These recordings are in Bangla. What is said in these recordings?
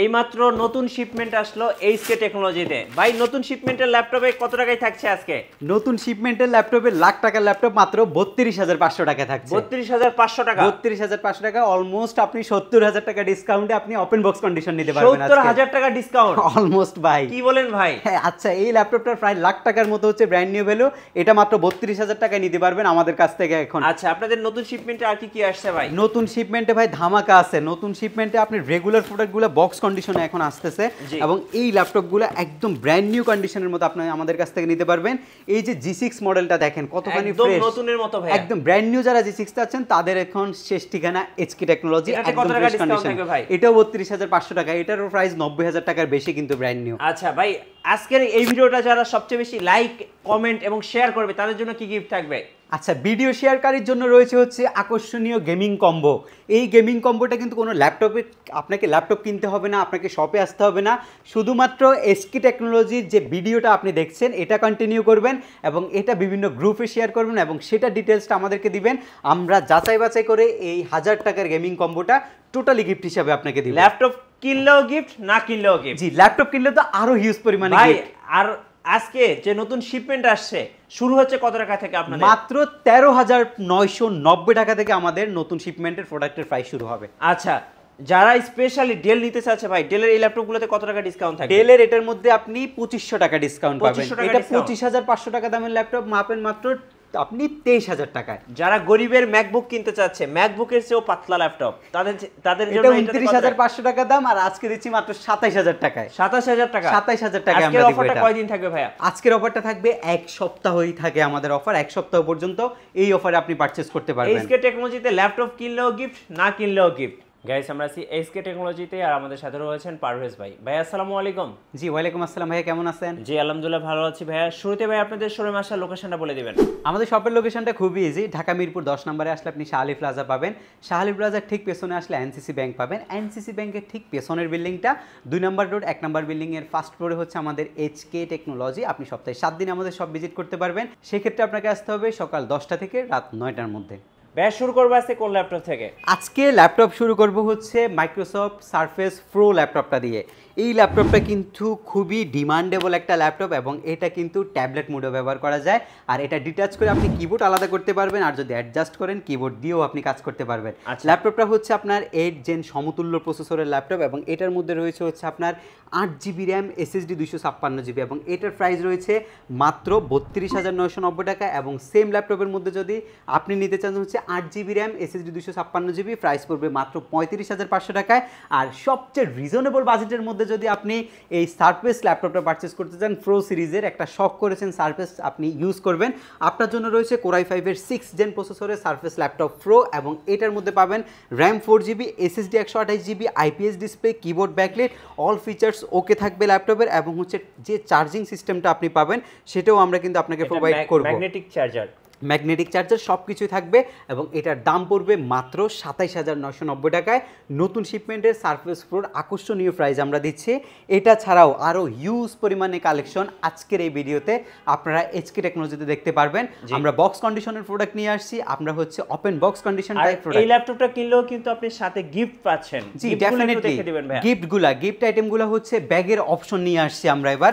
এইমাত্র নতুন শিপমেন্ট আসলো এইচকে টেকনোলজিতে ভাই নতুন শিপমেন্টের ল্যাপটপে কত টাকায় থাকছে আজকে নতুন শিপমেন্টের ল্যাপটপে লাখ টাকার ল্যাপটপ মাত্র বত্রিশ হাজার পাঁচশো টাকা থাকছে বত্রিশ হাজার পাঁচশো টাকা বত্রিশ হাজার পাঁচশো টাকা অলমোস্ট আপনি সত্তর হাজার টাকা ডিসকাউন্টে আপনি ওপেন বক্স কন্ডিশন নিতে পারবেন সত্তর হাজার টাকা ডিসকাউন্ট অলমোস্ট ভাই কি বলেন ভাই হ্যাঁ আচ্ছা এই ল্যাপটপটার প্রায় লাখ টাকার মতো হচ্ছে ব্র্যান্ড নিউ ভ্যালু এটা মাত্র বত্রিশ হাজার টাকায় নিতে পারবেন আমাদের কাছ থেকে এখন আচ্ছা আপনাদের নতুন শিপমেন্টে আর কি কি আসছে ভাই নতুন শিপমেন্টে ভাই ধামাকা আছে নতুন শিপমেন্টে আপনি রেগুলার প্রোডাক্টগুলো বক্স কন্ডিশনে এখন আসতেছে এবং এই ল্যাপটপগুলো একদম ব্র্যান্ড নিউ কন্ডিশনের মতো আপনি আমাদের কাছ থেকে নিতে পারবেন এই যে জি সিক্স মডেলটা দেখেন কতখানি নতুনের মতো একদম ব্র্যান্ড নিউ যারা জি সিক্স আছেন তাদের এখন শেষ ঠিকানা এইচকি টেকনোলজি এটাও বত্রিশ হাজার পাঁচশো টাকা এটারও প্রাইস নব্বই হাজার টাকার বেশি কিন্তু ব্র্যান্ড নিউ আচ্ছা ভাই আজকের এই ভিডিওটা যারা সবচেয়ে বেশি লাইক কমেন্ট এবং শেয়ার করবে তাদের জন্য কি গিফট থাকবে আচ্ছা ভিডিও শেয়ারকারীর জন্য রয়েছে হচ্ছে আকর্ষণীয় গেমিং কম্বো এই গেমিং কম্বোটা কিন্তু কোনো ল্যাপটপে আপনাকে ল্যাপটপ কিনতে হবে না আপনাকে শপে আসতে হবে না শুধুমাত্র এসকি টেকনোলজির যে ভিডিওটা আপনি দেখছেন এটা কন্টিনিউ করবেন এবং এটা বিভিন্ন গ্রুপে শেয়ার করবেন এবং সেটা ডিটেলসটা আমাদেরকে দিবেন আমরা যাচাই বাছাই করে এই হাজার টাকার গেমিং কম্বোটা টোটালি গিফট হিসাবে আপনাকে দিই ল্যাপটপ কিনলেও গিফট না কিনলেও গিফট জি ল্যাপটপ কিনলে তো আরও হিউজ পরিমাণে আর আজকে যে নতুন শিপমেন্ট আসছে শুরু হচ্ছে কত টাকা থেকে আপনার মাত্র তেরো হাজার নয়শো নব্বই টাকা থেকে আমাদের নতুন শিপমেন্টের প্রোডাক্টের প্রাইস শুরু হবে আচ্ছা যারা স্পেশালি ডেল নিতে চাচ্ছে ভাই ডেলের এই ল্যাপটপগুলোতে কত টাকা ডিসকাউন্ট থাকে ডেলের এটার মধ্যে আপনি পঁচিশশো টাকা ডিসকাউন্ট পাবেন এটা পঁচিশ হাজার পাঁচশো টাকা দামের ল্যাপটপ মাপেন মাত্র আপনি তেইশ হাজার টাকায় যারা গরিবের ম্যাকবুক কিনতে চাচ্ছে ম্যাকবুকের চেয়েও পাতলা ল্যাপটপ তাদের তাদের জন্য উনত্রিশ হাজার পাঁচশো টাকা দাম আর আজকে দিচ্ছি মাত্র সাতাইশ হাজার টাকায় সাতাশ হাজার টাকা সাতাইশ হাজার টাকা আজকের অফারটা কয়দিন থাকবে ভাইয়া আজকের অফারটা থাকবে এক সপ্তাহই থাকে আমাদের অফার এক সপ্তাহ পর্যন্ত এই অফারে আপনি পারচেস করতে পারবেন এইচকে টেকনোলজিতে ল্যাপটপ কিনলেও গিফট না কিনলেও গিফট গাইস আমরা আছি এসকে টেকনোলজিতে আর আমাদের সাথে রয়েছেন পারভেজ ভাই ভাই আসসালামু আলাইকুম জি ওয়ালাইকুম আসসালাম ভাইয়া কেমন আছেন জি আলহামদুলিল্লাহ ভালো আছি ভাইয়া শুরুতে ভাই আপনাদের শোরুম আসার লোকেশনটা বলে দিবেন আমাদের শপের লোকেশনটা খুবই ইজি ঢাকা মিরপুর দশ নম্বরে আসলে আপনি শাহালি প্লাজা পাবেন শাহালি প্লাজার ঠিক পেছনে আসলে এনসিসি ব্যাংক পাবেন এনসিসি ব্যাংকের ঠিক পেছনের বিল্ডিংটা দুই নম্বর রোড এক নম্বর বিল্ডিংয়ের ফার্স্ট ফ্লোরে হচ্ছে আমাদের এইচকে টেকনোলজি আপনি সপ্তাহে সাত দিন আমাদের সব ভিজিট করতে পারবেন সেক্ষেত্রে আপনাকে আসতে হবে সকাল দশটা থেকে রাত নয়টার মধ্যে ব্যাস শুরু করবো আছে কোন ল্যাপটপ থেকে আজকে ল্যাপটপ শুরু করব হচ্ছে মাইক্রোসফট সারফেস প্রো ল্যাপটপটা দিয়ে এই ল্যাপটপটা কিন্তু খুবই ডিমান্ডেবল একটা ল্যাপটপ এবং এটা কিন্তু ট্যাবলেট মোডে ব্যবহার করা যায় আর এটা ডিটাচ করে আপনি কিবোর্ড আলাদা করতে পারবেন আর যদি অ্যাডজাস্ট করেন কিবোর্ড দিয়েও আপনি কাজ করতে পারবেন ল্যাপটপটা আচ্ছা। হচ্ছে আপনার এইট জেন সমতুল্য প্রসেসরের ল্যাপটপ এবং এটার মধ্যে রয়েছে হচ্ছে আপনার আট জিবি র্যাম এসএসডি দুশো ছাপ্পান্ন জিবি এবং এটার প্রাইস রয়েছে মাত্র বত্রিশ হাজার নয়শো নব্বই টাকা এবং সেম ল্যাপটপের মধ্যে যদি আপনি নিতে চান হচ্ছে আট জিবি র্যাম এসএসডি দুশো ছাপ্পান্ন জিবি প্রাইস পড়বে মাত্র পঁয়ত্রিশ হাজার পাঁচশো টাকায় আর সবচেয়ে রিজনেবল বাজেটের মধ্যে মধ্যে যদি আপনি এই সারফেস ল্যাপটপটা পারচেস করতে চান প্রো সিরিজের একটা শখ করেছেন সারফেস আপনি ইউজ করবেন আপনার জন্য রয়েছে কোরাই ফাইভের সিক্স জেন প্রসেসরের সারফেস ল্যাপটপ প্রো এবং এটার মধ্যে পাবেন র্যাম ফোর জিবি এসএসডি একশো আঠাশ GB IPS display keyboard backlit all features okay থাকবে ল্যাপটপের এবং হচ্ছে যে চার্জিং সিস্টেমটা আপনি পাবেন সেটাও আমরা কিন্তু আপনাকে প্রোভাইড করবো ম্যাগনেটিক চার্জার ম্যাগনেটিক চার্জার সব কিছুই থাকবে এবং এটার দাম পড়বে মাত্র সাতাইশ হাজার নশো নব্বই টাকায় নতুন শিপমেন্টের সার্ফেস প্রোর আকর্ষণীয় প্রাইস আমরা দিচ্ছি এটা ছাড়াও আরও হিউজ পরিমাণে কালেকশন আজকের এই ভিডিওতে আপনারা এইচকে টেকনোলজিতে দেখতে পারবেন আমরা বক্স কন্ডিশনের প্রোডাক্ট নিয়ে আসছি আমরা হচ্ছে ওপেন বক্স কন্ডিশন এই ল্যাপটপটা কিনলেও কিন্তু আপনি সাথে গিফট পাচ্ছেন জি ডেফিনেটলি গিফটগুলা গিফট আইটেমগুলো হচ্ছে ব্যাগের অপশন নিয়ে আসছি আমরা এবার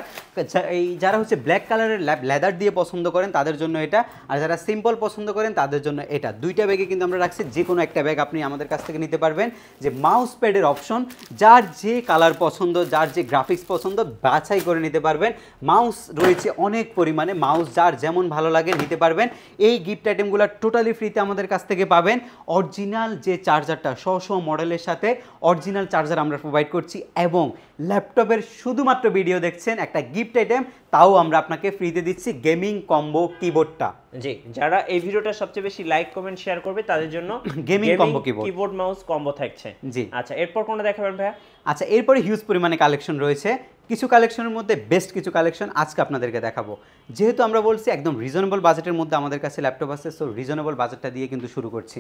এই যারা হচ্ছে ব্ল্যাক কালারের লেদার দিয়ে পছন্দ করেন তাদের জন্য এটা আর যারা সিম্পল পছন্দ করেন তাদের জন্য এটা দুইটা ব্যাগে কিন্তু আমরা রাখছি যে কোনো একটা ব্যাগ আপনি আমাদের কাছ থেকে নিতে পারবেন যে মাউস প্যাডের অপশন যার যে কালার পছন্দ যার যে গ্রাফিক্স পছন্দ বাছাই করে নিতে পারবেন মাউস রয়েছে অনেক পরিমাণে মাউস যার যেমন ভালো লাগে নিতে পারবেন এই গিফট আইটেমগুলো টোটালি ফ্রিতে আমাদের কাছ থেকে পাবেন অরিজিনাল যে চার্জারটা স্ব স্ব মডেলের সাথে অরিজিনাল চার্জার আমরা প্রোভাইড করছি এবং ল্যাপটপের শুধুমাত্র ভিডিও দেখছেন একটা গিফট আইটেম তাও আমরা আপনাকে ফ্রিতে দিচ্ছি গেমিং কম্বো কিবোর্ডটা জি যারা এই ভিডিওটা সবচেয়ে বেশি লাইক কমেন্ট শেয়ার করবে তাদের জন্য gaming combo keyboard keyboard mouse combo থাকছে জি আচ্ছা এরপর কোনটা দেখাবেন ভাইয়া আচ্ছা এরপরে হিউজ পরিমাণে কালেকশন রয়েছে কিছু কালেকশনের মধ্যে বেস্ট কিছু কালেকশন আজকে আপনাদেরকে দেখাবো যেহেতু আমরা বলছি একদম রিজনেবল বাজেটের মধ্যে আমাদের কাছে ল্যাপটপ আছে সো রিজনেবল বাজেটটা দিয়ে কিন্তু শুরু করছি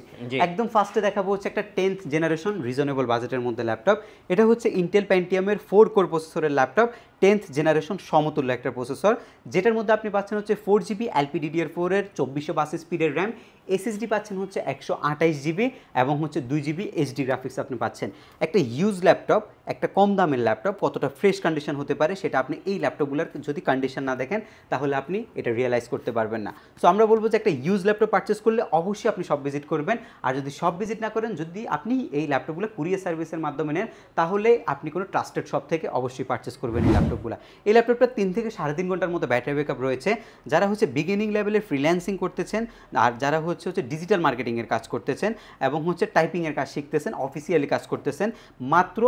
একদম ফার্স্টে দেখাবো হচ্ছে একটা টেন্থ জেনারেশন রিজনেবল বাজেটের মধ্যে ল্যাপটপ এটা হচ্ছে ইন্টেল প্যান্টিয়ামের ফোর কোর প্রসেসরের ল্যাপটপ টেন্থ জেনারেশন সমতুল্য একটা প্রসেসর যেটার মধ্যে আপনি পাচ্ছেন হচ্ছে ফোর জিবি এলপিডিডিআর ফোরের চব্বিশশো বাস স্পিডের র্যাম এসএসডি পাচ্ছেন হচ্ছে একশো আঠাইশ জিবি এবং হচ্ছে দুই জিবি এইচডি গ্রাফিক্স আপনি পাচ্ছেন একটা ইউজ ল্যাপটপ একটা কম দামের ল্যাপটপ কতটা ফ্রেশ কন্ডিশন হতে পারে সেটা আপনি এই ল্যাপটপগুলোর যদি কন্ডিশন না দেখেন তাহলে আপনি এটা রিয়েলাইজ করতে পারবেন না সো আমরা বলবো যে একটা ইউজ ল্যাপটপ পারচেস করলে অবশ্যই আপনি সব ভিজিট করবেন আর যদি সব ভিজিট না করেন যদি আপনি এই ল্যাপটপগুলো কুরিয়ার সার্ভিসের মাধ্যমে নেন তাহলে আপনি কোনো ট্রাস্টেড শপ থেকে অবশ্যই পারচেস করবেন এই ল্যাপটপ ল্যাপটপগুলো এই ল্যাপটপটা তিন থেকে সাড়ে তিন ঘন্টার মতো ব্যাটারি ব্যাকআপ রয়েছে যারা হচ্ছে বিগিনিং লেভেলে ফ্রিল্যান্সিং করতেছেন আর যারা হচ্ছে হচ্ছে ডিজিটাল মার্কেটিংয়ের কাজ করতেছেন এবং হচ্ছে টাইপিংয়ের কাজ শিখতেছেন অফিসিয়ালি কাজ করতেছেন মাত্র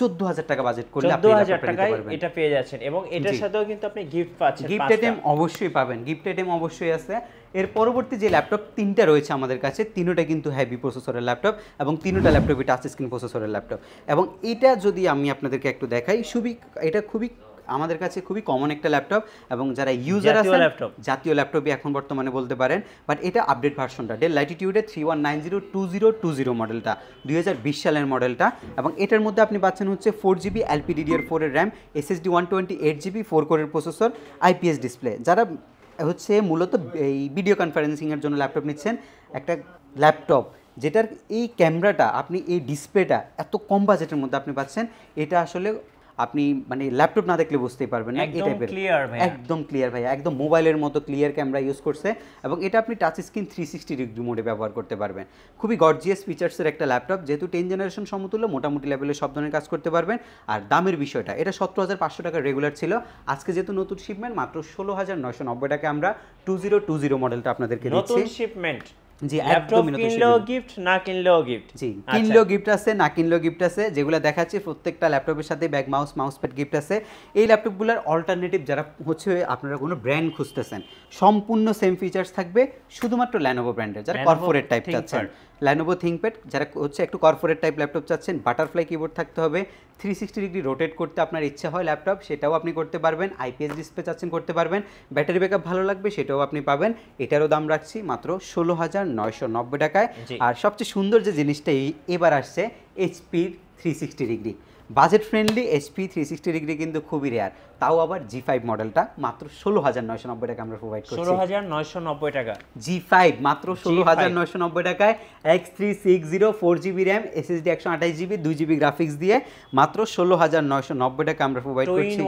চোদ্দ হাজার টাকা বাজেট করলে হাজার টাকায় এটা পেয়ে যাচ্ছেন এবং এটার সাথেও কিন্তু আপনি গিফট পাচ্ছেন গিফট আইটেম অবশ্যই পাবেন গিফট আইটেম অবশ্যই আছে এর পরবর্তী যে ল্যাপটপ তিনটা রয়েছে আমাদের কাছে তিনোটা কিন্তু হ্যাভি প্রসেসরের ল্যাপটপ এবং তিনোটা ল্যাপটপই টাচ স্ক্রিন প্রসেসরের ল্যাপটপ এবং এটা যদি আমি আপনাদেরকে একটু দেখাই খুবই এটা খুবই আমাদের কাছে খুবই কমন একটা ল্যাপটপ এবং যারা ইউজার ল্যাপটপ জাতীয় ল্যাপটপই এখন বর্তমানে বলতে পারেন বাট এটা আপডেট ভার্সনটা ডেল ল্যাটিটিউডে three one nine zero two zero two zero মডেলটা দুই সালের মডেলটা এবং এটার মধ্যে আপনি পাচ্ছেন হচ্ছে ফোর জিবি এলপিডিডিআর ফোরের RAM SSD one twenty eight GB four কোরের প্রসেসর আইপিএস ডিসপ্লে যারা হচ্ছে মূলত এই ভিডিও কনফারেন্সিংয়ের জন্য ল্যাপটপ নিচ্ছেন একটা ল্যাপটপ যেটার এই ক্যামেরাটা আপনি এই ডিসপ্লেটা এত কম বাজেটের মধ্যে আপনি পাচ্ছেন এটা আসলে আপনি মানে ল্যাপটপ না দেখলে বুঝতেই পারবেন না এই টাইপের একদম ক্লিয়ার ভাইয়া একদম মোবাইলের মতো ক্লিয়ার ক্যামেরা ইউজ করছে এবং এটা আপনি touch screen three sixty degree মোডে ব্যবহার করতে পারবেন খুবই গর্জিয়াস ফিচার্সের একটা ল্যাপটপ যেহেতু টেন জেনারেশন সমতুল্য মোটামুটি লেভেলে সব ধরনের কাজ করতে পারবেন আর দামের বিষয়টা এটা সতেরো হাজার পাঁচশো টাকা রেগুলার ছিল আজকে যেহেতু নতুন শিপমেন্ট মাত্র ষোলো হাজার নয়শো নব্বই টাকা আমরা টু জিরো টু জিরো মডেলটা আপনাদেরকে দিচ্ছি শিপমেন্ট জি ল্যাপটপ কিনলো গিফট না কিনলো গিফট জি আচ্ছা। কিনলো গিফট আছে না কিনলো গিফট আছে যেগুলো দেখাচ্ছি প্রত্যেকটা ল্যাপটপের সাথে bag mouse mouse pad gift আছে এই ল্যাপটপগুলোর অল্টারনেটিভ যারা হচ্ছে আপনারা কোনো ব্র্যান্ড খুঁজতেছেন সম্পূর্ণ সেম ফিচার্স থাকবে শুধুমাত্র ল্যানোভো ব্র্যান্ডের যারা কর্পোরেট টাইপ চাচ্ছেন ল্যানোভো থিঙ্কপ্যাড যারা হচ্ছে একটু কর্পোরেট টাইপ ল্যাপটপ চাচ্ছেন বাটারফ্লাই কিবোর্ড থাকতে হবে থ্রি সিক্সটি ডিগ্রি রোটেট করতে আপনার ইচ্ছা হয় ল্যাপটপ সেটাও আপনি করতে পারবেন আইপিএস ডিসপ্লে চাচ্ছেন করতে পারবেন ব্যাটারি ব্যাকআপ ভালো লাগবে সেটাও আপনি পাবেন এটারও দাম রাখছি মাত্র ষোলো হাজার হাজার নয়শো নব্বই টাকায় আর সবচেয়ে সুন্দর যে জিনিসটা এবার আসছে HP three sixty degree budget friendly HP three sixty degree কিন্তু খুবই রেয়ার তাও আবার জি ফাইভ মডেলটা মাত্র ষোলো হাজার নয়শো নব্বই টাকা আমরা প্রোভাইড করছি ষোলো হাজার নয়শো নব্বই টাকা জি ফাইভ মাত্র ষোলো হাজার নয়শো নব্বই টাকায় x three six zero four GB RAM SSD একশো আঠাশ জিবি দুই জিবি গ্রাফিক্স দিয়ে মাত্র ষোলো হাজার নয়শো নব্বই টাকা আমরা প্রোভাইড করছি টু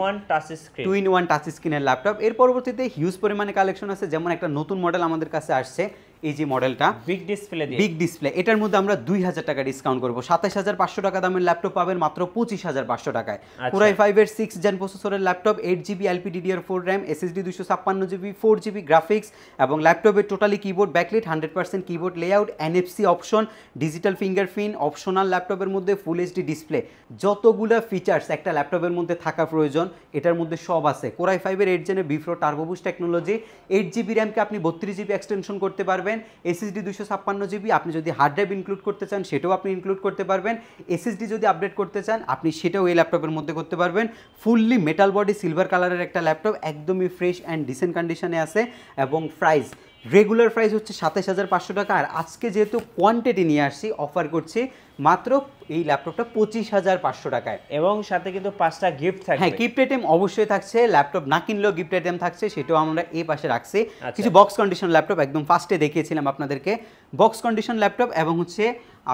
ইন ওয়ান টাচ স্ক্রিনের ল্যাপটপ এর পরবর্তীতে হিউজ পরিমাণে কালেকশন আছে যেমন একটা নতুন মডেল আমাদের কাছে আসছে এই যে মডেলটা বিগ ডিসপ্লে বিগ ডিসপ্লে এটার মধ্যে আমরা দুই হাজার টাকা ডিসকাউন্ট করবো সাতাশ হাজার পাঁচশো টাকা দামের ল্যাপটপ পাবেন মাত্র পঁচিশ হাজার পাঁচশো টাকায় ফাইভ আচ্ছা। এর সিক্স জেন প্রসেসরের laptop eight GB LPDDR four RAM SSD দুশো ছাপ্পান্ন জিবি ফোর জিবি গ্রাফিক্স এবং ল্যাপটপের totally keyboard backlit hundred percent keyboard layout NFC option digital fingerprint optional ল্যাপটপের মধ্যে ফুল এইচডি ডিসপ্লে যতগুলো ফিচার্স একটা ল্যাপটপের মধ্যে থাকা প্রয়োজন এটার মধ্যে সব আছে কোরাই ফাইভের এইট জেনে বিফ্রো টার্বোবুস টেকনোলজি এইট জিবি র্যামকে আপনি বত্রিশ জিবি এক্সটেনশন করতে পারবেন পারবেন এসএসডি দুশো ছাপ্পান্ন জিবি আপনি যদি হার্ড ড্রাইভ ইনক্লুড করতে চান সেটাও আপনি ইনক্লুড করতে পারবেন এসএসডি যদি আপডেট করতে চান আপনি সেটাও এই ল্যাপটপের মধ্যে করতে পারবেন ফুললি মেটাল বডি সিলভার কালারের একটা ল্যাপটপ একদমই ফ্রেশ অ্যান্ড ডিসেন্ট কন্ডিশনে আছে এবং প্রাইস রেগুলার প্রাইস হচ্ছে সাতাশ হাজার পাঁচশো টাকা আর আজকে যেহেতু কোয়ান্টিটি নিয়ে আসছি অফার করছি মাত্র এই ল্যাপটপটা পঁচিশ হাজার পাঁচশো টাকায় এবং সাথে কিন্তু পাঁচটা গিফট থাকে হ্যাঁ গিফট আইটেম অবশ্যই থাকছে ল্যাপটপ না কিনলেও গিফট আইটেম থাকছে সেটাও আমরা এই পাশে রাখছি আচ্ছা। কিছু বক্স কন্ডিশন ল্যাপটপ একদম ফার্স্টে দেখিয়েছিলাম আপনাদেরকে বক্স কন্ডিশন ল্যাপটপ এবং হচ্ছে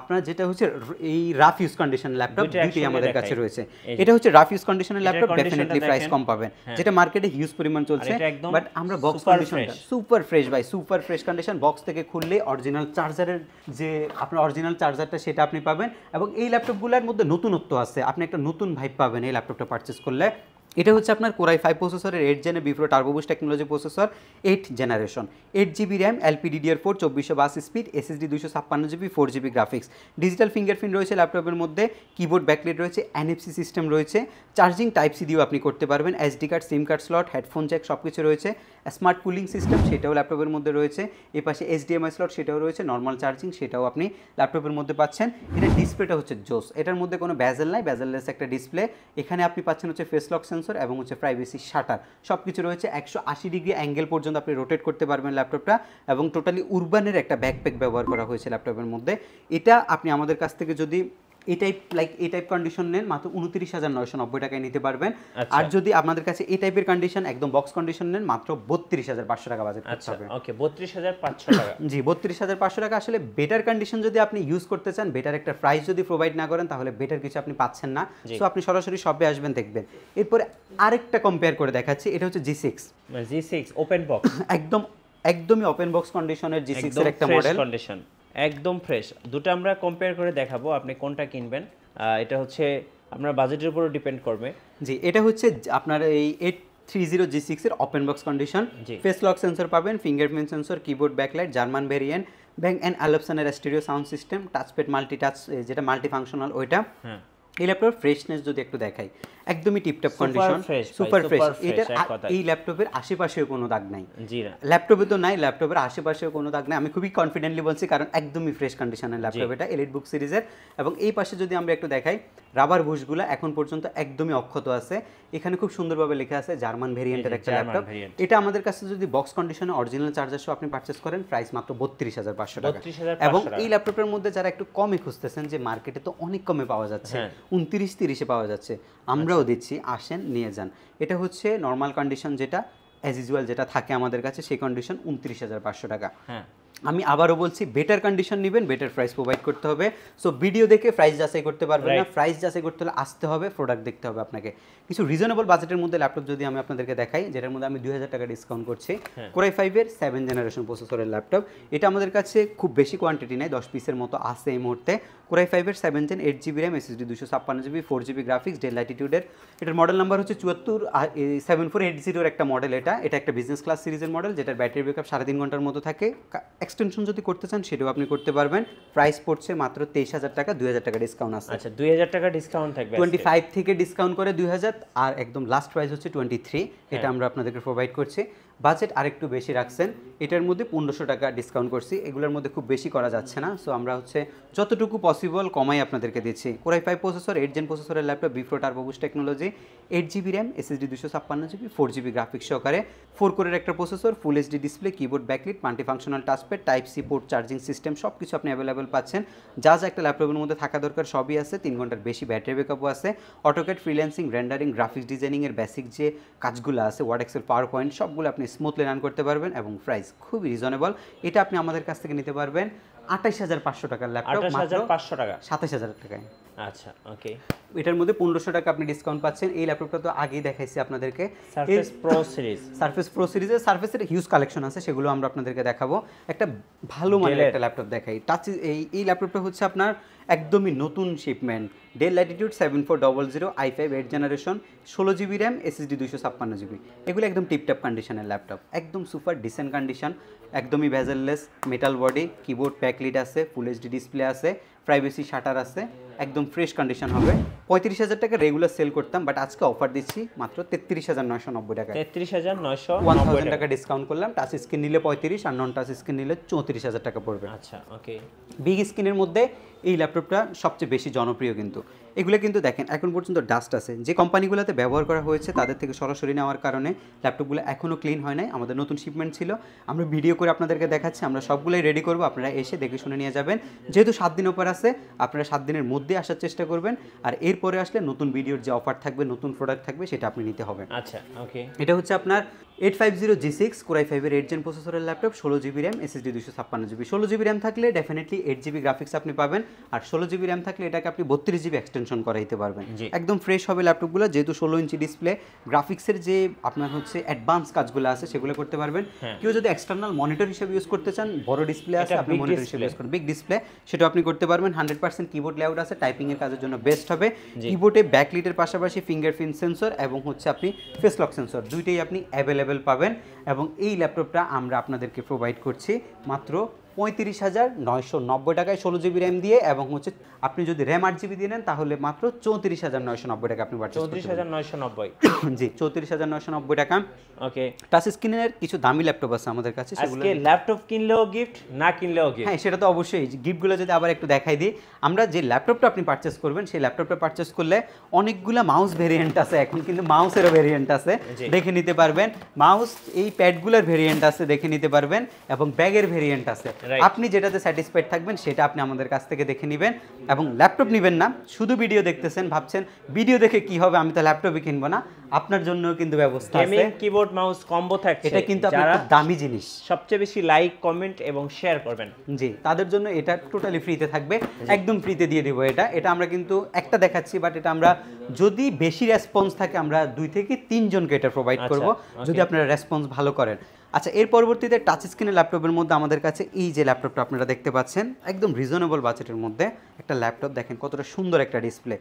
আপনার যেটা হচ্ছে এই রাফ ইউজ কন্ডিশন ল্যাপটপ দুটি আমাদের কাছে রয়েছে এটা হচ্ছে রাফ ইউজ কন্ডিশনের ল্যাপটপ ডেফিনেটলি প্রাইস কম পাবেন যেটা মার্কেটে হিউজ পরিমাণ চলছে বাট আমরা বক্স কন্ডিশন সুপার ফ্রেশ ভাই সুপার ফ্রেশ কন্ডিশন বক্স থেকে খুললে অরিজিনাল চার্জারের যে আপনার অরিজিনাল চার্জারটা সেটা আপনি পাবেন এবং এই ল্যাপটপগুলোর মধ্যে নতুনত্ব আছে আপনি একটা নতুন ভাইব পাবেন এই ল্যাপটপটা পারচেস করলে এটা হচ্ছে আপনার কোরাই ফাইভ প্রসেসরের এইট জেনে বিফ্রো turbo boost technology processor eight generation eight GB RAM LPDDR four চব্বিশশো বাস স্পিড এসএসডি দুশো ছাপ্পান্ন GB four GB graphics digital fingerprint রয়েছে ল্যাপটপের মধ্যে কিবোর্ড ব্যাকলেট রয়েছে এনএফসি সিস্টেম রয়েছে চার্জিং টাইপ সি দিয়েও আপনি করতে পারবেন SD card SIM card slot headphone jack সব কিছু রয়েছে স্মার্ট কুলিং সিস্টেম সেটাও ল্যাপটপের মধ্যে রয়েছে এ পাশে এসডিএমআই স্লট সেটাও রয়েছে নর্মাল চার্জিং সেটাও আপনি ল্যাপটপের মধ্যে পাচ্ছেন এটা ডিসপ্লেটা হচ্ছে জোস এটার মধ্যে কোনো ব্যাজেল নাই ব্যাজেললেস একটা ডিসপ্লে এখানে আপনি পাচ্ছেন হচ্ছে ফেস লক সেন্সর এবং হচ্ছে প্রাইভেসি শাটার সব কিছু রয়েছে একশো আশি ডিগ্রি অ্যাঙ্গেল পর্যন্ত আপনি রোটেট করতে পারবেন ল্যাপটপটা এবং টোটালি উরবানের একটা ব্যাকপ্যাক ব্যবহার করা হয়েছে ল্যাপটপের মধ্যে এটা আপনি আমাদের কাছ থেকে যদি এই টাইপ লাইক এই টাইপ কন্ডিশনের মাত্র উনত্রিশ হাজার নয়শো নব্বই টাকায় নিতে পারবেন আচ্ছা। আর যদি আপনাদের কাছে এই টাইপের কন্ডিশন একদম বক্স কন্ডিশন নেন মাত্র বত্রিশ হাজার পাঁচশো টাকা বাজেট করতে ওকে আচ্ছা, বত্রিশ হাজার পাঁচশো টাকা জি বত্রিশ হাজার পাঁচশো টাকা আসলে বেটার কন্ডিশন যদি আপনি ইউজ করতে চান বেটার একটা প্রাইস যদি প্রোভাইড না করেন তাহলে বেটার কিছু আপনি পাচ্ছেন না সো আপনি সরাসরি সবে আসবেন দেখবেন এরপরে আরেকটা কম্পেয়ার করে দেখাচ্ছি এটা হচ্ছে G six G six open box একদম একদমই ওপেন বক্স কন্ডিশনের জি সিক্স একটা মডেল কন্ডিশন একদম ফ্রেশ দুটো আমরা কম্পেয়ার করে দেখাবো আপনি কোনটা কিনবেন এটা হচ্ছে আপনার বাজেটের উপরও ডিপেন্ড করবে জি এটা হচ্ছে আপনার এই এইট থ্রি জিরো জি সিক্সের open box condition face lock sensor পাবেন fingerprint sensor keyboard backlight German variant Bang and অ্যালোপসানের stereo sound system touchpad multi touch যেটা মাল্টি ফাংশনাল ওইটা এই ল্যাপটপের ফ্রেশনেস যদি একটু দেখাই একদমই টিপটপ কন্ডিশন সুপার ফ্রেশ এটা এই ল্যাপটপের আশেপাশেও কোনো দাগ নাই ল্যাপটপে তো নাই ল্যাপটপের আশেপাশেও কোনো দাগ নাই আমি খুবই কনফিডেন্টলি বলছি কারণ একদমই ফ্রেশ কন্ডিশনের ল্যাপটপ এটা এলিট বুক সিরিজের এবং এই পাশে যদি আমরা একটু দেখাই রাবার বুশগুলো এখন পর্যন্ত একদমই অক্ষত আছে এখানে খুব সুন্দরভাবে লেখা আছে জার্মান ভেরিয়েন্টের একটা ল্যাপটপ এটা আমাদের কাছে যদি বক্স কন্ডিশনে অরিজিনাল চার্জার সহ আপনি পারচেস করেন প্রাইস মাত্র বত্রিশ হাজার পাঁচশো টাকা এবং এই ল্যাপটপের মধ্যে যারা একটু কমে খুঁজতেছেন যে মার্কেটে তো অনেক কমে পাওয়া যাচ্ছে হ্যাঁ। উনত্রিশ তিরিশে পাওয়া যাচ্ছে আমরা আমরাও দিচ্ছি আসেন নিয়ে যান এটা হচ্ছে নর্মাল কন্ডিশন যেটা অ্যাজ ইউজুয়াল যেটা থাকে আমাদের কাছে সেই কন্ডিশন উনত্রিশ হাজার পাঁচশো টাকা হ্যাঁ আমি আবারও বলছি বেটার কন্ডিশন নেবেন বেটার প্রাইস প্রোভাইড করতে হবে সো ভিডিও দেখে প্রাইস যাচাই করতে পারবেন না প্রাইস যাচাই করতে হলে আসতে হবে প্রোডাক্ট দেখতে হবে আপনাকে কিছু রিজনেবল বাজেটের মধ্যে ল্যাপটপ যদি আমি আপনাদেরকে দেখাই যেটার মধ্যে আমি দুই হাজার টাকা ডিসকাউন্ট করছি কোরাই ফাইভের সেভেন জেনারেশন প্রসেসরের ল্যাপটপ এটা আমাদের কাছে খুব বেশি কোয়ান্টিটি নেই দশ পিসের মতো আসে এই মুহূর্তে কোরাই ফাইভের seven gen eight GB RAM SSD দুশো ছাপ্পান্ন GB four GB graphics Dell ল্যাটিটিউডের এটার মডেল নাম্বার হচ্ছে চুয়াত্তর সেভেন ফোর এইট জিরোর একটা মডেল এটা এটা একটা বিজনেস ক্লাস সিরিজের মডেল যেটার ব্যাটারি ব্যাকআপ সাড়ে তিন ঘন্টার মতো থাকে এক্সটেনশন যদি করতে চান সেটাও আপনি করতে পারবেন প্রাইস পড়ছে মাত্র তেইশ হাজার টাকা দুই হাজার টাকা ডিসকাউন্ট আছে আচ্ছা দুই হাজার টাকা ডিসকাউন্ট থাকবে টোয়েন্টি ফাইভ থেকে ডিসকাউন্ট করে দুই হাজার আর একদম লাস্ট প্রাইস হচ্ছে টোয়েন্টি হ্যাঁ। থ্রি এটা আমরা আপনাদেরকে প্রোভাইড করছি বাজেট আরেকটু বেশি রাখছেন এটার মধ্যে পনেরোশো টাকা ডিসকাউন্ট করছি এগুলোর মধ্যে খুব বেশি করা যাচ্ছে না সো আমরা হচ্ছে যতটুকু পসিবল কমাই আপনাদেরকে দিচ্ছি core i five processor eight gen প্রসেসরের ল্যাপটপ বিফ্রো turbo boost technology eight GB RAM SSD দুশো ছাপ্পান্ন জিবি ফোর জিবি গ্রাফিক্স সহকারে ফোর কোরের একটা processor full HD display keyboard backlit multi functional touchpad type C port charging system সব কিছু আপনি অ্যাভেলেবেল পাচ্ছেন যা যা একটা ল্যাপটপের মধ্যে থাকা দরকার সবই আছে তিন ঘন্টার বেশি ব্যাটারি ব্যাকআপও আছে অটোকেট ফ্রিল্যান্সিং রেন্ডারিং গ্রাফিক্স ডিজাইনিংয়ের বেসিক যে কাজগুলো আছে ওয়ার্ড এক্সেল পাওয়ার পয়েন্ট সবগুলো আপনি আপনি স্মুথলি রান করতে পারবেন এবং প্রাইস খুবই রিজনেবল এটা আপনি আমাদের কাছ থেকে নিতে পারবেন আঠাইশ হাজার পাঁচশো টাকার ল্যাপটপ মাত্র পাঁচশো টাকা সাতাশ হাজার টাকায় আচ্ছা ওকে এটার মধ্যে পনেরোশো টাকা আপনি ডিসকাউন্ট পাচ্ছেন এই ল্যাপটপটা তো আগেই দেখাইছি আপনাদেরকে Surface Pro series Surface Pro সিরিজের সার্ফেসের হিউজ কালেকশন আছে সেগুলো আমরা আপনাদেরকে দেখাবো একটা ভালো মানের একটা ল্যাপটপ দেখাই টাচ এই এই ল্যাপটপটা হচ্ছে আপনার একদমই নতুন shipment Dell Latitude seven four double zero i five eight generation ষোলো জিবি র্যাম এসএসডি দুশো ছাপ্পান্ন জিবি এগুলো একদম টিপটপ কন্ডিশনের ল্যাপটপ একদম সুপার ডিসেন্ট কন্ডিশন একদমই ভেজাললেস মেটাল বডি কিবোর্ড প্যাকলিড আছে ফুল এইচডি ডিসপ্লে আছে প্রাইভেসি শাটার আছে একদম ফ্রেশ কন্ডিশন হবে পঁয়ত্রিশ হাজার টাকা রেগুলার সেল করতাম বাট আজকে অফার দিচ্ছি মাত্র তেত্রিশ হাজার নয়শো নব্বই টাকা তেত্রিশ হাজার নয়শো ওয়ান থাউজেন্ড টাকা ডিসকাউন্ট করলাম টাচ স্ক্রিন নিলে পঁয়ত্রিশ আর নন টাচ স্ক্রিন নিলে চৌত্রিশ হাজার টাকা পড়বে আচ্ছা ওকে বিগ স্ক্রিনের মধ্যে এই ল্যাপটপটা সবচেয়ে বেশি জনপ্রিয় কিন্তু এগুলো কিন্তু দেখেন এখন পর্যন্ত ডাস্ট আছে যে কোম্পানিগুলোতে ব্যবহার করা হয়েছে তাদের থেকে সরাসরি নেওয়ার কারণে ল্যাপটপগুলো এখনও ক্লিন হয় নাই আমাদের নতুন শিপমেন্ট ছিল আমরা ভিডিও করে আপনাদেরকে দেখাচ্ছি আমরা সবগুলোই রেডি করব আপনারা এসে দেখে শুনে নিয়ে যাবেন যেহেতু সাত দিন ওপর আছে আপনারা সাত দিনের মধ্যে আসার চেষ্টা করবেন আর এরপরে আসলে নতুন ভিডিওর যে অফার থাকবে নতুন প্রোডাক্ট থাকবে সেটা আপনি নিতে হবে আচ্ছা ওকে এটা হচ্ছে আপনার eight five zero G six core i ফাইভের এইট জেন প্রসেসরের ল্যাপটপ ষোলো জিবি র্যাম এসএসডি দুশো ছাপ্পান্ন জিবি ষোলো জিবি র্যাম থাকলে ডেফিনেটলি এইট জিবি গ্রাফিক্স আপনি পাবেন আর ষোলো জিবি র্যাম থাকলে এটাকে আপনি বত্রিশ জিবি এক্সটেনশন করাইতে পারবেন একদম ফ্রেশ হবে ল্যাপটপগুলো যেহেতু ষোলো ইঞ্চি ডিসপ্লে গ্রাফিক্সের যে আপনার হচ্ছে অ্যাডভান্স কাজগুলো আছে সেগুলো করতে পারবেন হ্যাঁ। কেউ যদি এক্সটার্নাল মনিটর হিসেবে ইউজ করতে চান বড় ডিসপ্লে আছে আপনি মনিটর হিসেবে ইউজ করেন বিগ ডিসপ্লে সেটা আপনি করতে পারবেন হান্ড্রেড পার্সেন্ট কিবোর্ড লেআউট আছে টাইপিং এর কাজের জন্য বেস্ট হবে কিবোর্ডে ব্যাকলিটের পাশাপাশি ফিঙ্গার প্রিন্ট সেন্সর এবং হচ্ছে আপনি ফেস লক সেন্সর দুইটাই আপনি অ্যাভেলেবল অ্যাভেলেবেল পাবেন এবং এই ল্যাপটপটা আমরা আপনাদেরকে প্রোভাইড করছি মাত্র পঁয়ত্রিশ হাজার নয়শো নব্বই টাকায় ষোলো জিবি র্যাম দিয়ে এবং হচ্ছে আপনি যদি র্যাম আট জিবি দিয়ে নেন তাহলে মাত্র চৌত্রিশ হাজার নয়শো নব্বই টাকা আপনি চৌত্রিশ হাজার নয়শো নব্বই জি চৌত্রিশ হাজার নয়শো নব্বই টাকা ওকে টাচ স্ক্রিনের কিছু দামি ল্যাপটপ আছে আমাদের কাছে আজকে ল্যাপটপ কিনলেও গিফট না কিনলেও গিফট হ্যাঁ সেটা তো অবশ্যই গিফটগুলো যদি আবার একটু দেখাই দিই আমরা যে ল্যাপটপটা আপনি পারচেস করবেন সেই ল্যাপটপটা পারচেস করলে অনেকগুলো মাউস ভেরিয়েন্ট আছে এখন কিন্তু মাউসেরও ভেরিয়েন্ট আছে দেখে নিতে পারবেন মাউস এই প্যাডগুলোর ভেরিয়েন্ট আছে দেখে নিতে পারবেন এবং ব্যাগের ভেরিয়েন্ট আছে আপনি যেটাতে স্যাটিসফাইড থাকবেন সেটা আপনি আমাদের কাছ থেকে দেখে নেবেন এবং ল্যাপটপ নেবেন না শুধু ভিডিও দেখতেছেন ভাবছেন ভিডিও দেখে কি হবে আমি তো ল্যাপটপই কিনবো না আপনার জন্য কিন্তু ব্যবস্থা আছে গেমিং কিবোর্ড মাউস কম্বো থাকছে এটা কিন্তু আপনার দামি জিনিস সবচেয়ে বেশি লাইক কমেন্ট এবং শেয়ার করবেন জি তাদের জন্য এটা টোটালি ফ্রিতে থাকবে একদম ফ্রিতে দিয়ে দেবো এটা এটা আমরা কিন্তু একটা দেখাচ্ছি বাট এটা আমরা যদি বেশি রেসপন্স থাকে আমরা দুই থেকে তিনজনকে এটা প্রোভাইড আচ্ছা, করব যদি আপনারা রেসপন্স ভালো করেন আচ্ছা এর পরবর্তীতে টাচ স্ক্রিনের ল্যাপটপের মধ্যে আমাদের কাছে এই যে ল্যাপটপটা আপনারা দেখতে পাচ্ছেন একদম রিজনেবল বাজেটের মধ্যে একটা ল্যাপটপ দেখেন কতটা সুন্দর একটা display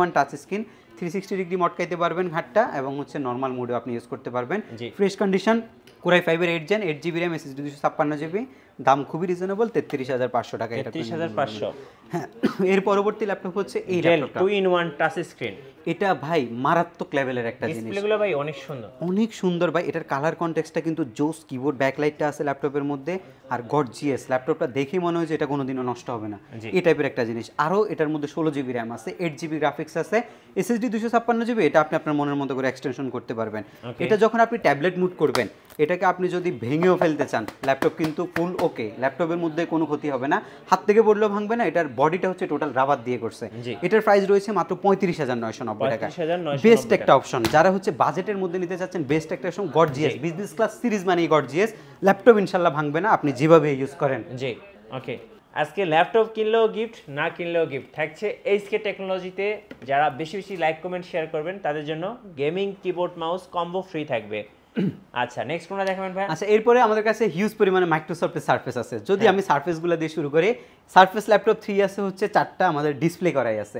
one touch screen three sixty degree মটকাইতে পারবেন ঘাটটা এবং হচ্ছে নর্মাল মোডেও আপনি ইউজ করতে পারবেন ফ্রেশ কন্ডিশন কুরাই ফাইভের eight gen eight GB RAM SSD দুশো ছাপ্পান্ন জিবি দাম খুবই রিজনেবল তেত্রিশ হাজার পাঁচশো টাকা তেত্রিশ হাজার পাঁচশো হ্যাঁ এর পরবর্তী ল্যাপটপ হচ্ছে এই laptop two in one touch screen এটা ভাই মারাত্মক লেভেলের একটা জিনিস ডিসপ্লেগুলো ভাই অনেক সুন্দর অনেক সুন্দর ভাই এটার কালার কন্টেক্সটা কিন্তু জোস কিবোর্ড ব্যাকলাইটটা আছে ল্যাপটপের মধ্যে আর গর্জিয়াস ল্যাপটপটা দেখে মনে হয় যে এটা কোনোদিনও নষ্ট হবে না এই টাইপের একটা জিনিস আরও এটার মধ্যে ষোলো জিবি র্যাম আছে এইট জিবি গ্রাফিক্স আছে এসএসডি দুশো ছাপ্পান্ন জিবি এটা আপনি আপনার মনের মতো করে এক্সটেনশন করতে পারবেন এটা যখন আপনি ট্যাবলেট মুড করবেন এটাকে আপনি যদি ভেঙেও ফেলতে চান ল্যাপটপ কিন্তু ফুল ওকে ল্যাপটপের মধ্যে কোনো ক্ষতি হবে না হাত থেকে পড়লেও ভাঙবে না এটার বডিটা হচ্ছে টোটাল রাবার দিয়ে করছে এটার প্রাইস রয়েছে মাত্র পঁয়ত্রিশ হাজার নয়শো টাকা বেস্ট একটা অপশন যারা হচ্ছে বাজেটের মধ্যে নিতে চাচ্ছেন বেস্ট একটা অপশন বিজনেস ক্লাস সিরিজ মানে ল্যাপটপ ইনশাল্লাহ ভাঙবে না আপনি যেভাবে ইউজ করেন জি ওকে আজকে ল্যাপটপ কিনলেও গিফট না কিনলেও গিফট থাকছে এইচকে টেকনোলজিতে যারা বেশি বেশি লাইক কমেন্ট শেয়ার করবেন তাদের জন্য gaming keyboard mouse combo free থাকবে আচ্ছা নেক্সট কোনটা দেখাবেন ভাই আচ্ছা এরপরে আমাদের কাছে হিউজ পরিমাণে মাইক্রোসফটের সার্ফেস আছে যদি হ্যাঁ। আমি সার্ফেসগুলো দিয়ে শুরু করি সার্ফেস ল্যাপটপ থ্রি আছে হচ্ছে চারটা আমাদের ডিসপ্লে করাই আছে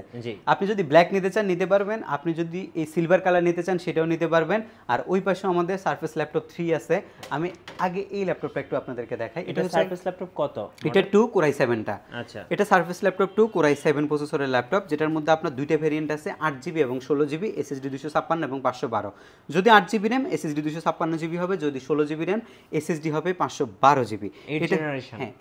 আপনি যদি ব্ল্যাক নিতে চান নিতে পারবেন আপনি যদি এই সিলভার কালার নিতে চান সেটাও নিতে পারবেন আর ওই পাশেও আমাদের সার্ফেস ল্যাপটপ থ্রি আছে আমি আগে এই ল্যাপটপটা একটু আপনাদেরকে দেখাই এটা সার্ফেস ল্যাপটপ কত এটা টু কোরাই সেভেনটা আচ্ছা এটা Surface laptop two core i seven প্রসেসরের ল্যাপটপ যেটার মধ্যে আপনার দুইটা ভেরিয়েন্ট আছে আট জিবি এবং ষোলো জিবি এসএসডি দুশো ছাপ্পান্ন এবং পাঁচশো বারো যদি আট জিবি র্যাম এসএসডি দুশো ছাপ্পান্ন জিবি হবে যদি ষোলো জিবি র্যাম এসএসডি হবে পাঁচশো বারো GB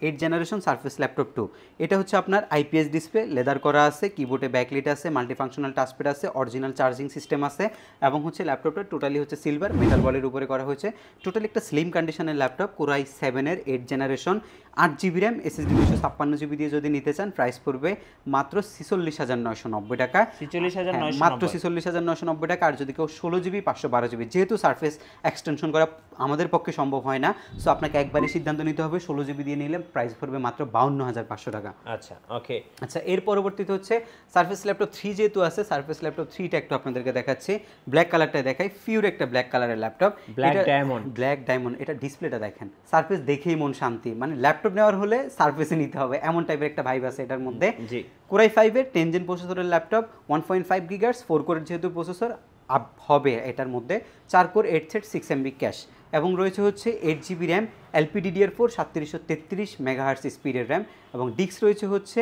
eight generation Surface laptop two এটা হচ্ছে আপনার আইপিএস ডিসপ্লে লেদার করা আছে কিবোর্ডে ব্যাকলিট আছে মাল্টিফাংশনাল টাচপ্যাড আছে অরিজিনাল চার্জিং সিস্টেম আছে এবং হচ্ছে ল্যাপটপটা টোটালি হচ্ছে সিলভার মেটাল বলের উপরে করা হয়েছে টোটালি একটা স্লিম কন্ডিশনের ল্যাপটপ কোরাই সেভেনের এইট জেনারেশন আট জিবি র্যাম এসএসডি দুশো ছাপ্পান্ন জিবি দিয়ে যদি নিতে চান প্রাইস পড়বে মাত্র ছিচল্লিশ হাজার নয়শো নব্বই টাকা ছিচল্লিশ হাজার হ্যাঁ, মাত্র ছিচল্লিশ হাজার নয়শো নব্বই টাকা আর যদি কেউ ষোলো জিবি পাঁচশো বারো জিবি যেহেতু সার্ফেস এক্সটেনশন করা আমাদের পক্ষে সম্ভব হয় না সো আপনাকে একবারই সিদ্ধান্ত নিতে হবে ষোলো জিবি দিয়ে নিলে প্রাইস পড়বে মাত্র বাউন্ন হাজার পাঁচশো টাকা আচ্ছা ওকে আচ্ছা এর পরবর্তীতে হচ্ছে সার্ফেস ল্যাপটপ থ্রি যেহেতু আছে সার্ফেস ল্যাপটপ থ্রিটা একটু আপনাদেরকে দেখাচ্ছি ব্ল্যাক কালারটা দেখাই ফিউর একটা ব্ল্যাক কালারের laptop black diamond black diamond এটা ডিসপ্লেটা দেখেন সার্ফেস দেখেই মন শান্তি মানে ল্যাপটপ ল্যাপটপ নেওয়ার হলে সার্ফেসে নিতে হবে এমন টাইপের একটা ভাইব আছে এটার মধ্যে জি কোরাই ফাইভের টেন জেন প্রসেসরের laptop one point five gigahertz four কোরের যেহেতু প্রসেসর আপ হবে এটার মধ্যে চার core eight set six MB cache এবং রয়েছে হচ্ছে eight GB RAM LPDDR four সাতত্রিশশো তেত্রিশ মেগাহার্স স্পিডের র্যাম এবং ডিস্ক রয়েছে হচ্ছে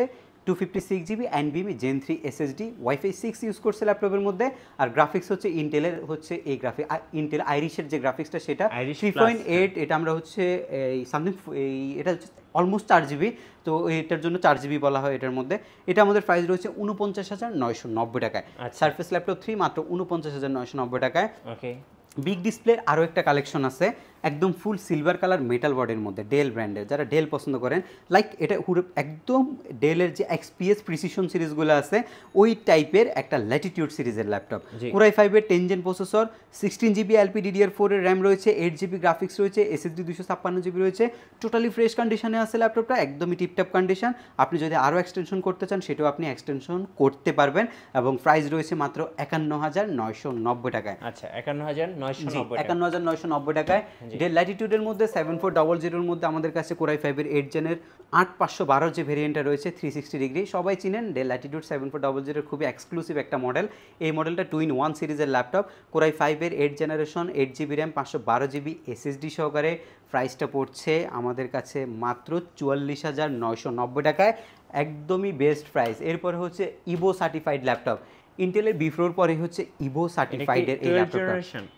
two fifty six GB and বিমি gen three SSD wifi six use করছে ল্যাপটপের মধ্যে আর গ্রাফিক্স হচ্ছে ইন্টেলের হচ্ছে এই গ্রাফিক ইন্টেল আইরিশের যে গ্রাফিক্সটা সেটা থ্রি পয়েন্ট এইট এটা আমরা হচ্ছে এই সামথিং এই এটা হচ্ছে অলমোস্ট চার জিবি তো এটার জন্য চার জিবি বলা হয় এটার মধ্যে এটা আমাদের প্রাইস রয়েছে উনপঞ্চাশ হাজার নয়শো নব্বই টাকায় সার্ফেস ল্যাপটপ থ্রি মাত্র উনপঞ্চাশ হাজার নয়শো নব্বই টাকায় বিগ ডিসপ্লের আরও একটা কালেকশন আছে একদম ফুল সিলভার কালার মেটাল বডির মধ্যে ডেল ব্র্যান্ডের যারা ডেল পছন্দ করেন লাইক এটা একদম ডেলের যে এক্সপিএস প্রিসিশন সিরিজগুলো আছে ওই টাইপের একটা ল্যাটিটিউড সিরিজের ল্যাপটপ কুরাই ফাইভের gen processor sixteen GB LP DDR ফোরের র্যাম রয়েছে এইট জিবি গ্রাফিক্স রয়েছে এসএসডি দুশো ছাপ্পান্ন জিবি রয়েছে টোটালি ফ্রেশ কন্ডিশনে আছে ল্যাপটপটা একদমই টিপটপ কন্ডিশন আপনি যদি আরও এক্সটেনশন করতে চান সেটাও আপনি এক্সটেনশন করতে পারবেন এবং প্রাইস রয়েছে মাত্র একান্ন হাজার নয়শো নব্বই টাকায় আচ্ছা একান্ন হাজার নয়শো একান্ন হাজার নয়শো নব্বই টাকায় ল্যাটিটিউডের মধ্যে সেভেন ফোর ডবল জিরোর মধ্যে আমাদের কাছে কোরাই ফাইভের এইট জেনের আট পাঁচশো বারো যে ভেরিয়েন্টটা রয়েছে থ্রি সিক্সটি ডিগ্রি সবাই চিনেন Dell Latitude seven four double জিরোর খুবই এক্সক্লুসিভ একটা মডেল এই মডেলটা টু ইন ওয়ান সিরিজের ল্যাপটপ কোরাই ফাইভের eight generation eight GB RAM পাঁচশো বারো জিবি এসএসডি সহকারে প্রাইসটা পড়ছে আমাদের কাছে মাত্র চুয়াল্লিশ হাজার নয়শো নব্বই টাকায় একদমই বেস্ট প্রাইস এরপরে হচ্ছে ইবো সার্টিফাইড ল্যাপটপ ইন্টেলের বিফ্রোর পরে হচ্ছে ইভো সার্টিফাইডের এই ল্যাপটপটা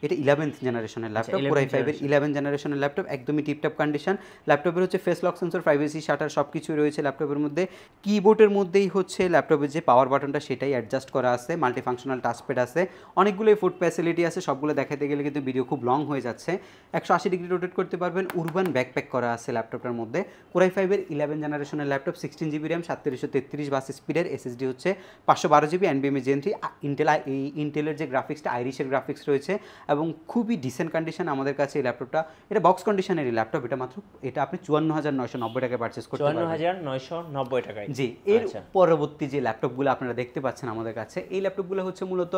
এটা ইলেভেন্থ জেনারেশনের ল্যাপটপ কোরাই আই ফাইভের ইলেভেন জেনারেশনের ল্যাপটপ একদমই টিপটপ কন্ডিশন ল্যাপটপের হচ্ছে face lock sensor privacy shutter সব কিছুই রয়েছে ল্যাপটপের মধ্যে কিবোর্ডের মধ্যেই হচ্ছে ল্যাপটপের যে পাওয়ার বাটনটা সেটাই অ্যাডজাস্ট করা আছে মাল্টিফাংশনাল টাচপ্যাড আছে অনেকগুলোই ফুড ফ্যাসিলিটি আছে সবগুলো দেখাতে গেলে কিন্তু ভিডিও খুব লং হয়ে যাচ্ছে একশো আশি ডিগ্রি রোটেট করতে পারবেন উরবান ব্যাকপ্যাক করা আছে ল্যাপটপটার মধ্যে কোরাই ফাইভের ইলেভেন জেনারেশনের ল্যাপটপ সিক্সটিন জিবি র্যাম সাতত্রিশশো তেত্রিশ বাস স্পিডের এসএসডি হচ্ছে পাঁচশো বারো জিবি এনবিএমএ জেন এলজি ইন্টেল ইন্টেলের যে গ্রাফিক্সটা আইরিশের গ্রাফিক্স রয়েছে এবং খুবই ডিসেন্ট কন্ডিশন আমাদের কাছে এই ল্যাপটপটা এটা বক্স কন্ডিশনের এই ল্যাপটপ এটা মাত্র এটা আপনি চুয়ান্ন হাজার নয়শো নব্বই টাকায় পারচেস করতে চুয়ান্ন হাজার নয়শো নব্বই টাকায় জি এর আচ্ছা। পরবর্তী যে ল্যাপটপগুলো আপনারা দেখতে পাচ্ছেন আমাদের কাছে এই ল্যাপটপগুলো হচ্ছে মূলত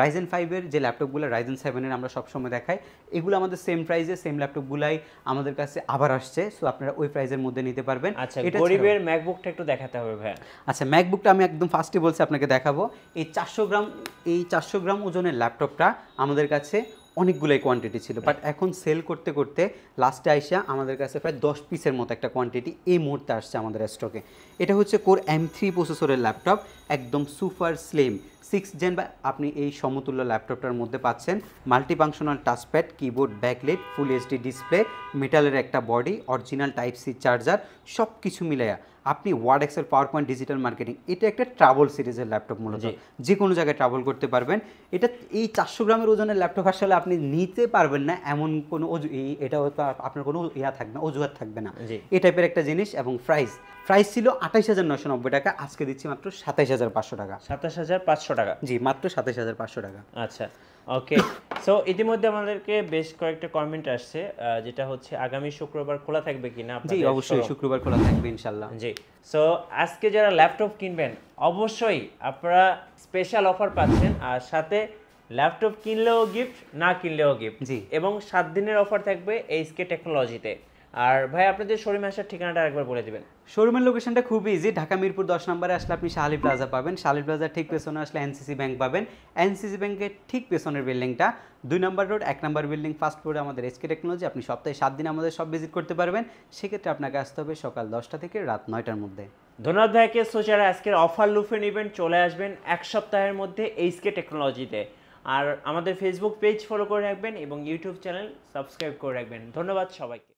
রাইজেন ফাইভের যে ল্যাপটপগুলো রাইজেন সেভেনের আমরা সবসময় দেখাই এগুলো আমাদের সেম প্রাইজে সেম ল্যাপটপগুলাই আমাদের কাছে আবার আসছে সো আপনারা ওই প্রাইজের মধ্যে নিতে পারবেন আচ্ছা গরিবের ম্যাকবুকটা একটু দেখাতে হবে ভাই আচ্ছা ম্যাকবুকটা আমি একদম ফার্স্টে বলছি আপনাকে দেখাবো এই চার চারশো গ্রাম এই চারশো গ্রাম ওজনের ল্যাপটপটা আমাদের কাছে অনেকগুলোই কোয়ান্টিটি ছিল বাট এখন সেল করতে করতে লাস্টে আইসা আমাদের কাছে প্রায় দশ পিসের মতো একটা কোয়ান্টিটি এই মুহূর্তে আসছে আমাদের স্টকে এটা হচ্ছে কোর এম থ্রি প্রসেসরের ল্যাপটপ একদম সুপার স্লিম সিক্স জেন বা আপনি এই সমতুল্য ল্যাপটপটার মধ্যে পাচ্ছেন multifunctional touchpad keyboard backlit full HD display মেটালের একটা body original type C charger সব কিছু মিলাইয়া আপনি Word Excel PowerPoint digital marketing এটা একটা ট্রাভেল সিরিজের ল্যাপটপ মূলত যে কোনো জায়গায় ট্রাভেল করতে পারবেন এটা এই চারশো গ্রামের ওজনের ল্যাপটপ আসলে আপনি নিতে পারবেন না এমন কোনো এটা আপনার কোনো ইয়া থাকবে না অজুহাত থাকবে না এই টাইপের একটা জিনিস এবং প্রাইস প্রাইস ছিল আঠাইশ হাজার নশো নব্বই টাকা আজকে দিচ্ছি মাত্র সাতাইশ হাজার পাঁচশো টাকা সাতাশ হাজার পাঁচশো টাকা জি মাত্র সাতাইশ হাজার পাঁচশো টাকা আচ্ছা ওকে সো ইতিমধ্যে আমাদেরকে বেশ কয়েকটা কমেন্ট আসছে যেটা হচ্ছে আগামী শুক্রবার খোলা থাকবে কিনা জি অবশ্যই শুক্রবার খোলা থাকবে ইনশাল্লাহ জি সো আজকে যারা ল্যাপটপ কিনবেন অবশ্যই আপনারা স্পেশাল অফার পাচ্ছেন আর সাথে ল্যাপটপ কিনলেও গিফট না কিনলেও গিফট জি এবং সাত দিনের অফার থাকবে এইচকে টেকনোলজিতে আর ভাই আপনাদের শরীর মাসের ঠিকানাটা একবার বলে দেবেন শোরুমের লোকেশনটা খুব ইজি ঢাকা মিরপুর দশ নম্বরে আসলে আপনি শাহালি প্লাজা পাবেন শাহালি প্লাজার ঠিক পেছনে আসলে এনসিসি ব্যাংক পাবেন এনসিসি ব্যাংকের ঠিক পেছনের বিল্ডিংটা দুই নম্বর রোড এক নম্বর বিল্ডিং ফার্স্ট ফ্লোরে আমাদের এসকে টেকনোলজি আপনি সপ্তাহে সাত দিন আমাদের সব ভিজিট করতে পারবেন সেক্ষেত্রে আপনাকে আসতে হবে সকাল দশটা থেকে রাত নয়টার মধ্যে ধন্যবাদ ভাইকে সো যারা আজকের অফার লুফে নেবেন চলে আসবেন এক সপ্তাহের মধ্যে এইচকে টেকনোলজিতে আর আমাদের ফেসবুক পেজ ফলো করে রাখবেন এবং ইউটিউব চ্যানেল সাবস্ক্রাইব করে রাখবেন ধন্যবাদ সবাইকে